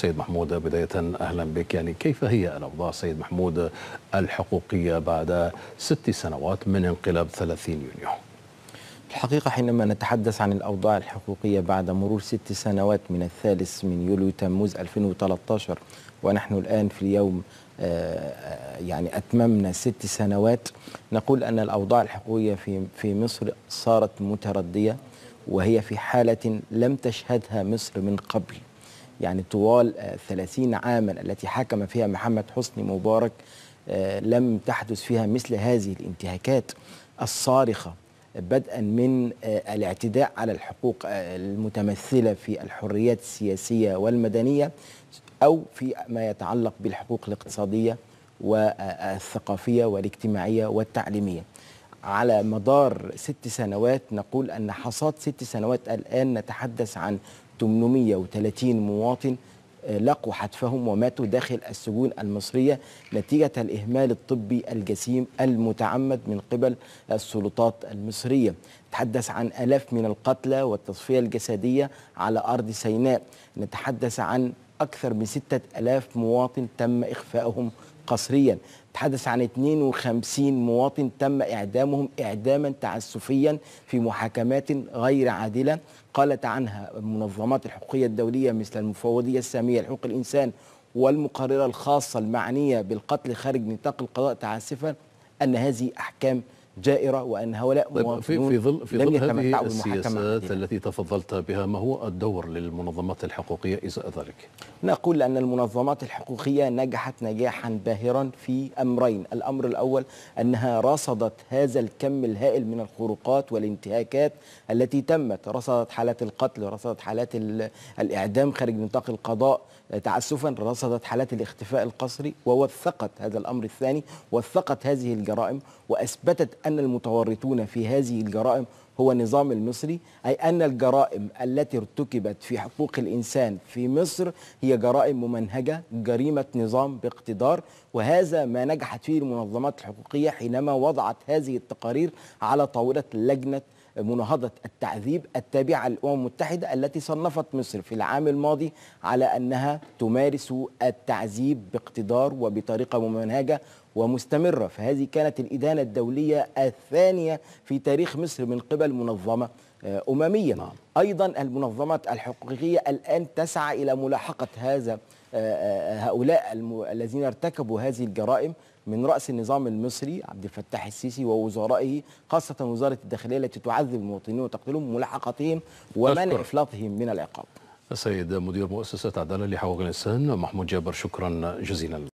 سيد محمود بداية أهلا بك يعني كيف هي الأوضاع سيد محمود الحقوقية بعد ست سنوات من انقلاب 30 يونيو الحقيقة حينما نتحدث عن الأوضاع الحقوقية بعد مرور ست سنوات من الثالث من يوليو تموز 2013 ونحن الآن في اليوم آه، يعني أتممنا ست سنوات نقول أن الأوضاع الحقوقية في, في مصر صارت متردية وهي في حالة لم تشهدها مصر من قبل يعني طوال 30 آه، عاما التي حكم فيها محمد حسني مبارك آه، لم تحدث فيها مثل هذه الانتهاكات الصارخة بدءا من آه، الاعتداء على الحقوق المتمثلة في الحريات السياسية والمدنية أو في ما يتعلق بالحقوق الاقتصادية والثقافية والاجتماعية والتعليمية على مدار ست سنوات نقول أن حصاد ست سنوات الآن نتحدث عن 830 مواطن آه، لقوا حتفهم وماتوا داخل السجون المصرية نتيجة الإهمال الطبي الجسيم المتعمد من قبل السلطات المصرية نتحدث عن ألاف من القتلى والتصفية الجسدية على أرض سيناء نتحدث عن أكثر من ستة ألاف مواطن تم إخفائهم قسريا تحدث عن 52 مواطن تم إعدامهم إعداما تعسفيا في محاكمات غير عادلة قالت عنها المنظمات الحقوقية الدولية مثل المفوضية السامية لحقوق الإنسان والمقررة الخاصة المعنية بالقتل خارج نطاق القضاء تعسفا أن هذه أحكام جائرة وأن هؤلاء طيب في, في ظل, في ظل هذه السياسات التي تفضلت بها ما هو الدور للمنظمات الحقوقية إزاء ذلك؟ نقول أن المنظمات الحقوقية نجحت نجاحا باهرا في أمرين الأمر الأول أنها رصدت هذا الكم الهائل من الخروقات والانتهاكات التي تمت رصدت حالات القتل رصدت حالات الإعدام خارج نطاق القضاء تعسفا رصدت حالات الاختفاء القسري ووثقت هذا الأمر الثاني وثقت هذه الجرائم وأثبتت أن المتورطون في هذه الجرائم هو النظام المصري أي أن الجرائم التي ارتكبت في حقوق الإنسان في مصر هي جرائم ممنهجة جريمة نظام باقتدار وهذا ما نجحت فيه المنظمات الحقوقية حينما وضعت هذه التقارير على طاولة لجنة مناهضة التعذيب التابعة للأمم المتحدة التي صنفت مصر في العام الماضي على أنها تمارس التعذيب باقتدار وبطريقة ممنهجة ومستمرة فهذه كانت الإدانة الدولية الثانية في تاريخ مصر من قبل منظمة آه، أممية نعم. أيضا المنظمات الحقوقية الآن تسعى إلى ملاحقة هذا آه، آه، هؤلاء الذين ارتكبوا هذه الجرائم من رأس النظام المصري عبد الفتاح السيسي ووزرائه خاصة وزارة الداخلية التي تعذب المواطنين وتقتلهم ملاحقتهم ومنع أشكر. إفلاطهم من العقاب السيد مدير مؤسسة عدالة لحقوق الإنسان محمود جابر شكرا جزيلا